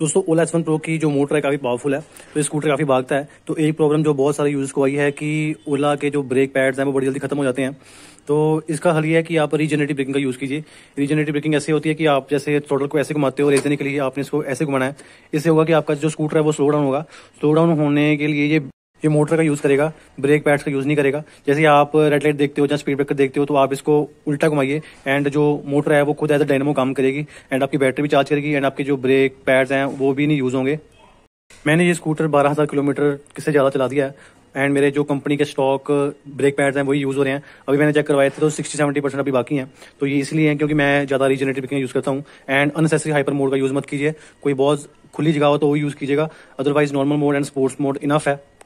दोस्तों ओला S one pro की जो मोटर है काफ़ी पावरफुल है तो स्कूटर काफ़ी भागता है तो एक प्रॉब्लम जो बहुत सारे यूज़ को आई है कि ओला के जो ब्रेक पैड्स हैं वो बड़ी जल्दी खत्म हो जाते हैं तो इसका हल ये है कि आप रीजनरेटिव ब्रेकिंग का यूज़ कीजिए रीजनरेटिव ब्रेकिंग ऐसी होती है कि आप जैसे टोटल को ऐसे घुमाते हो रेजने देने के लिए आपने इसको ऐसे घुमाना है इससे होगा कि आपका जो स्कूटर है वो स्लो डाउन होगा स्लो डाउन होने के लिए ये ये मोटर का यूज़ करेगा ब्रेक पैड्स का यूज़ नहीं करेगा जैसे आप रेड लाइट देखते हो जहाँ स्पीड ब्रेकर देखते हो तो आप इसको उल्टा घुमाइए एंड जो मोटर है वो खुद एज ए डायनमो काम करेगी एंड आपकी बैटरी भी चार्ज करेगी एंड आपके जो ब्रेक पैड्स हैं वो भी नहीं यूज़ होंगे मैंने ये स्कूटर बारह हज़ार किलोमीटर किससे ज़्यादा चला दिया है एंड मेरे जो कंपनी के स्टॉक ब्रेक पैड्स हैं वही यूज़ हो रहे हैं अभी मैंने चेक करवाए थे तो सिक्सटी सेवेंटी परसेंट अभी बाकी हैं तो ये इसलिए हैं क्योंकि मैं ज़्यादा रीजनरेटिव ब्रेकिंग यूज़ करता हूँ एंड अनसेसरी हाइपर मोड का यूज़ मत कीजिए कोई बहुत खुली जगह हो तो वो यूज़ कीजिएगा otherwise normal mode and sports mode enough है